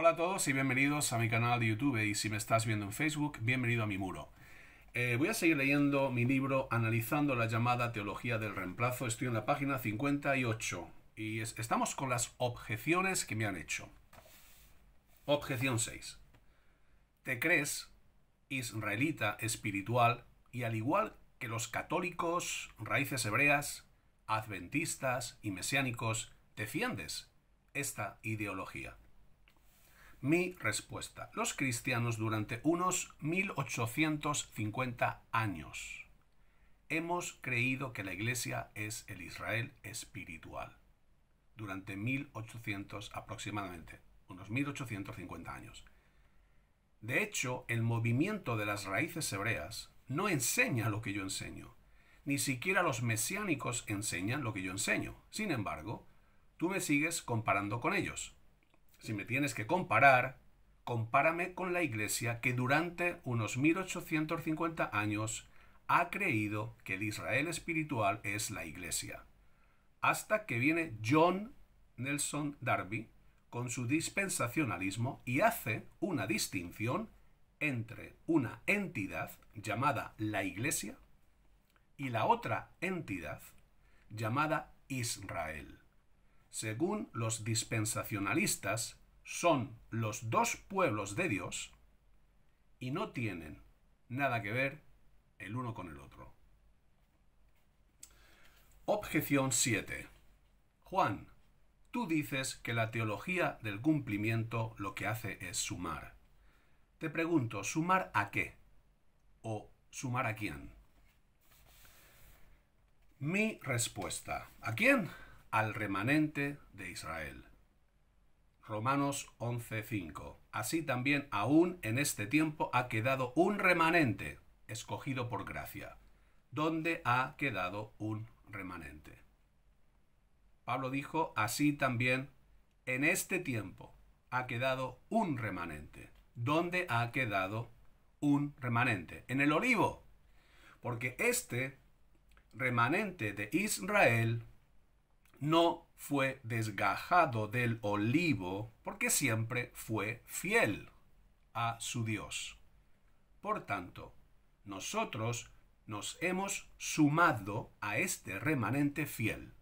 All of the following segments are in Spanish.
Hola a todos y bienvenidos a mi canal de YouTube y si me estás viendo en Facebook, bienvenido a mi muro. Eh, voy a seguir leyendo mi libro analizando la llamada teología del reemplazo. Estoy en la página 58 y estamos con las objeciones que me han hecho. Objeción 6. Te crees israelita espiritual y al igual que los católicos, raíces hebreas, adventistas y mesiánicos, defiendes esta ideología. Mi respuesta. Los cristianos durante unos 1850 años hemos creído que la iglesia es el Israel espiritual. Durante 1800 aproximadamente, unos 1850 años. De hecho, el movimiento de las raíces hebreas no enseña lo que yo enseño. Ni siquiera los mesiánicos enseñan lo que yo enseño. Sin embargo, tú me sigues comparando con ellos. Si me tienes que comparar, compárame con la Iglesia que durante unos 1850 años ha creído que el Israel espiritual es la Iglesia. Hasta que viene John Nelson Darby con su dispensacionalismo y hace una distinción entre una entidad llamada la Iglesia y la otra entidad llamada Israel según los dispensacionalistas, son los dos pueblos de Dios y no tienen nada que ver el uno con el otro. Objeción 7. Juan, tú dices que la teología del cumplimiento lo que hace es sumar. Te pregunto, ¿sumar a qué? ¿O sumar a quién? Mi respuesta. ¿A quién? al remanente de Israel. Romanos 11:5. Así también aún en este tiempo ha quedado un remanente escogido por gracia. ¿Dónde ha quedado un remanente? Pablo dijo, así también en este tiempo ha quedado un remanente. ¿Dónde ha quedado un remanente? En el olivo. Porque este remanente de Israel no fue desgajado del olivo porque siempre fue fiel a su Dios. Por tanto, nosotros nos hemos sumado a este remanente fiel.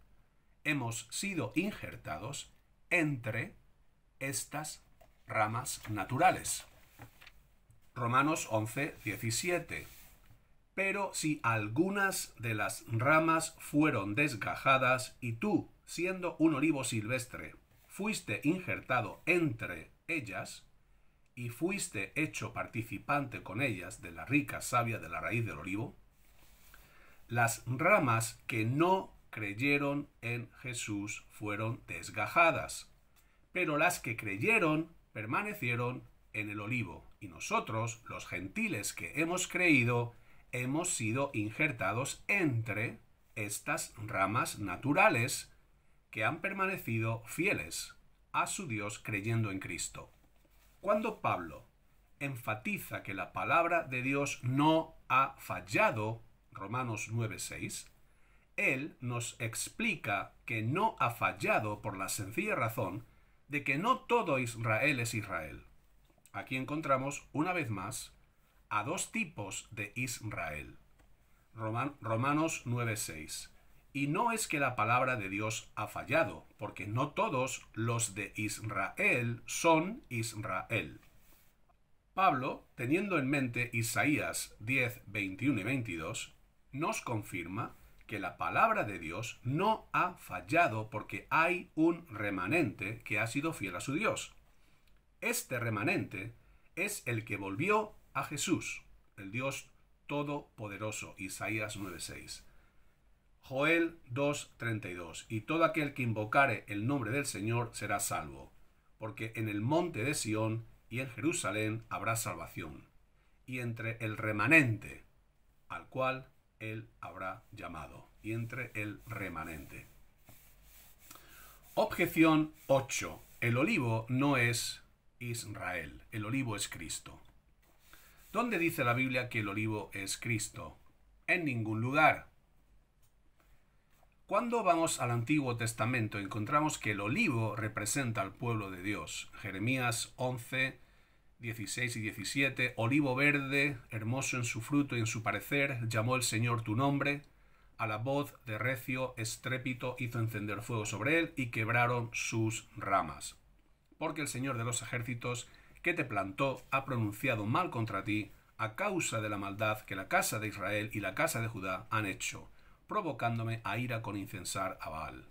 Hemos sido injertados entre estas ramas naturales. Romanos 11, 17. Pero si algunas de las ramas fueron desgajadas y tú, siendo un olivo silvestre, fuiste injertado entre ellas y fuiste hecho participante con ellas de la rica savia de la raíz del olivo, las ramas que no creyeron en Jesús fueron desgajadas, pero las que creyeron permanecieron en el olivo, y nosotros, los gentiles que hemos creído, hemos sido injertados entre estas ramas naturales que han permanecido fieles a su Dios creyendo en Cristo. Cuando Pablo enfatiza que la palabra de Dios no ha fallado, Romanos 9:6, él nos explica que no ha fallado por la sencilla razón de que no todo Israel es Israel. Aquí encontramos, una vez más, a dos tipos de Israel. Romanos 9:6. Y no es que la palabra de Dios ha fallado, porque no todos los de Israel son Israel. Pablo, teniendo en mente Isaías 10, 21 y 22, nos confirma que la palabra de Dios no ha fallado porque hay un remanente que ha sido fiel a su Dios. Este remanente es el que volvió a Jesús, el Dios Todopoderoso, Isaías 9:6. Joel 2:32. Y todo aquel que invocare el nombre del Señor será salvo, porque en el monte de Sión y en Jerusalén habrá salvación, y entre el remanente, al cual él habrá llamado, y entre el remanente. Objeción 8. El olivo no es Israel, el olivo es Cristo. ¿Dónde dice la Biblia que el olivo es Cristo? En ningún lugar. Cuando vamos al Antiguo Testamento encontramos que el olivo representa al pueblo de Dios. Jeremías 11, 16 y 17, olivo verde, hermoso en su fruto y en su parecer, llamó el Señor tu nombre, a la voz de recio estrépito hizo encender fuego sobre él y quebraron sus ramas. Porque el Señor de los ejércitos que te plantó ha pronunciado mal contra ti a causa de la maldad que la casa de Israel y la casa de Judá han hecho, provocándome a ira con incensar a Baal.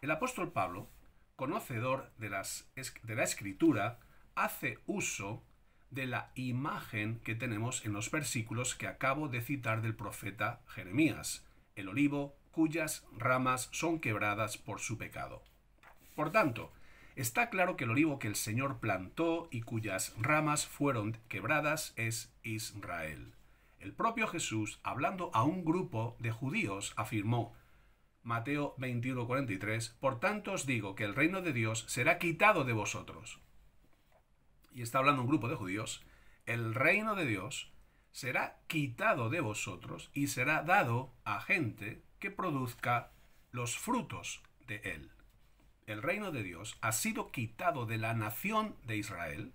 El apóstol Pablo, conocedor de, las, de la escritura, hace uso de la imagen que tenemos en los versículos que acabo de citar del profeta Jeremías, el olivo cuyas ramas son quebradas por su pecado. Por tanto, Está claro que el olivo que el Señor plantó y cuyas ramas fueron quebradas es Israel. El propio Jesús, hablando a un grupo de judíos, afirmó, Mateo 21:43, Por tanto os digo que el reino de Dios será quitado de vosotros. Y está hablando un grupo de judíos, el reino de Dios será quitado de vosotros y será dado a gente que produzca los frutos de él el reino de Dios ha sido quitado de la nación de Israel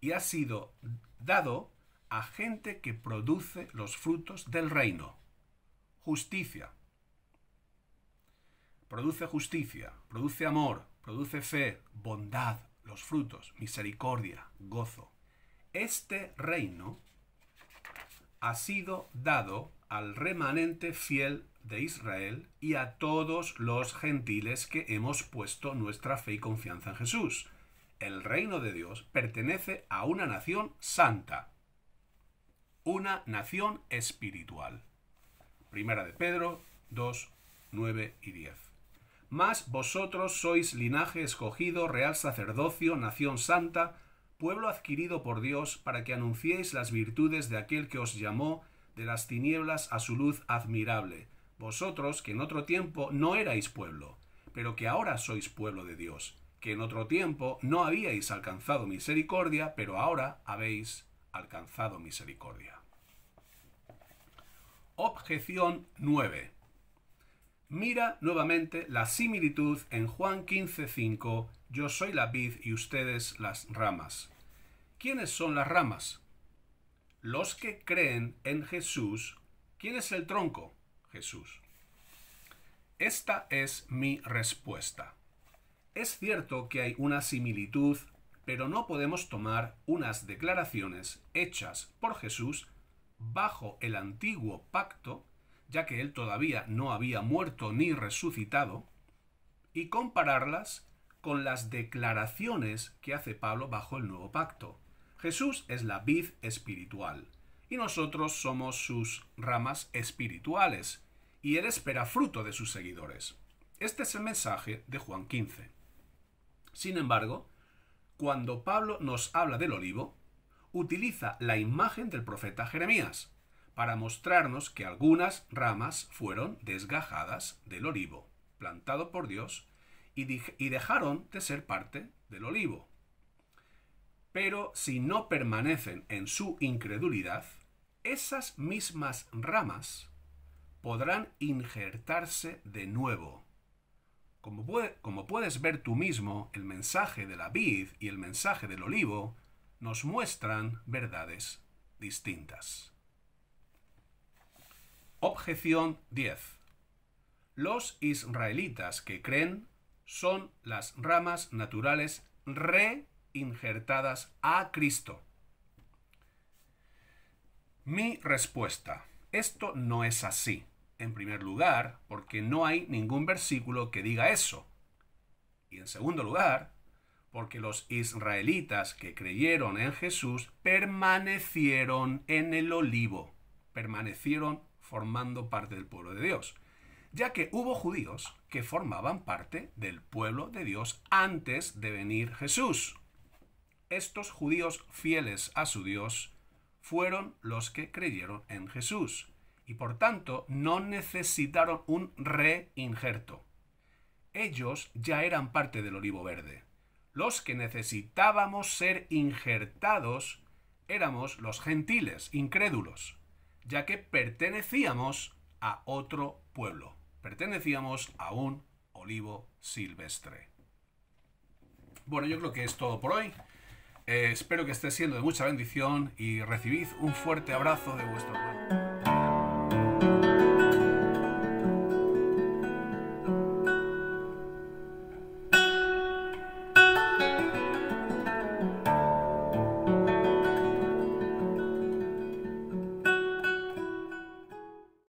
y ha sido dado a gente que produce los frutos del reino. Justicia. Produce justicia, produce amor, produce fe, bondad, los frutos, misericordia, gozo. Este reino ha sido dado al remanente fiel de Israel y a todos los gentiles que hemos puesto nuestra fe y confianza en Jesús. El reino de Dios pertenece a una nación santa, una nación espiritual. Primera de Pedro 2, 9 y 10. Mas vosotros sois linaje escogido, real sacerdocio, nación santa, pueblo adquirido por Dios, para que anunciéis las virtudes de aquel que os llamó de las tinieblas a su luz admirable vosotros que en otro tiempo no erais pueblo, pero que ahora sois pueblo de Dios, que en otro tiempo no habíais alcanzado misericordia, pero ahora habéis alcanzado misericordia. Objeción 9. Mira nuevamente la similitud en Juan 15:5, yo soy la vid y ustedes las ramas. ¿Quiénes son las ramas? Los que creen en Jesús. ¿Quién es el tronco? Jesús. Esta es mi respuesta. Es cierto que hay una similitud, pero no podemos tomar unas declaraciones hechas por Jesús bajo el antiguo pacto, ya que él todavía no había muerto ni resucitado, y compararlas con las declaraciones que hace Pablo bajo el nuevo pacto. Jesús es la vid espiritual y nosotros somos sus ramas espirituales, y Él espera fruto de sus seguidores. Este es el mensaje de Juan 15. Sin embargo, cuando Pablo nos habla del olivo, utiliza la imagen del profeta Jeremías para mostrarnos que algunas ramas fueron desgajadas del olivo, plantado por Dios, y, dejaron de ser parte del olivo. Pero si no permanecen en su incredulidad, esas mismas ramas podrán injertarse de nuevo. Como, puedes ver tú mismo, el mensaje de la vid y el mensaje del olivo nos muestran verdades distintas. Objeción 10. Los israelitas que creen son las ramas naturales reinjertadas a Cristo. Mi respuesta. Esto no es así, en primer lugar, porque no hay ningún versículo que diga eso. Y en segundo lugar, porque los israelitas que creyeron en Jesús permanecieron en el olivo, permanecieron formando parte del pueblo de Dios, ya que hubo judíos que formaban parte del pueblo de Dios antes de venir Jesús. Estos judíos fieles a su Dios fueron los que creyeron en Jesús y por tanto no necesitaron un injerto. Ellos ya eran parte del olivo verde. Los que necesitábamos ser injertados éramos los gentiles, incrédulos, ya que pertenecíamos a otro pueblo, pertenecíamos a un olivo silvestre. Bueno, yo creo que es todo por hoy. Eh, espero que esté siendo de mucha bendición y recibid un fuerte abrazo de vuestro hermano.